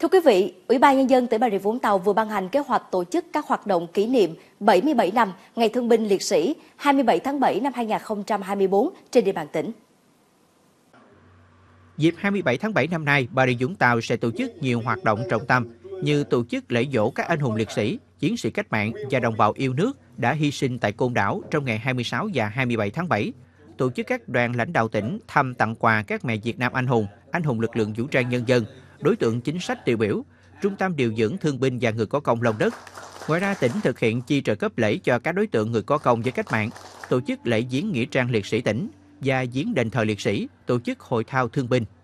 Thưa quý vị, Ủy ban Nhân dân tỉnh Bà Rịa Vũng Tàu vừa ban hành kế hoạch tổ chức các hoạt động kỷ niệm 77 năm Ngày Thương binh Liệt sĩ 27 tháng 7 năm 2024 trên địa bàn tỉnh. Dịp 27 tháng 7 năm nay, Bà Rịa Vũng Tàu sẽ tổ chức nhiều hoạt động trọng tâm như tổ chức lễ dỗ các anh hùng liệt sĩ, chiến sĩ cách mạng và đồng bào yêu nước đã hy sinh tại Côn Đảo trong ngày 26 và 27 tháng 7, tổ chức các đoàn lãnh đạo tỉnh thăm tặng quà các mẹ Việt Nam anh hùng, anh hùng lực lượng vũ trang nhân dân, đối tượng chính sách tiêu biểu, Trung tâm điều dưỡng thương binh và người có công Long Đất. Ngoài ra, tỉnh thực hiện chi trợ cấp lễ cho các đối tượng người có công với cách mạng, tổ chức lễ diễn nghĩa trang liệt sĩ tỉnh và diễn đền thờ liệt sĩ, tổ chức hội thao thương binh.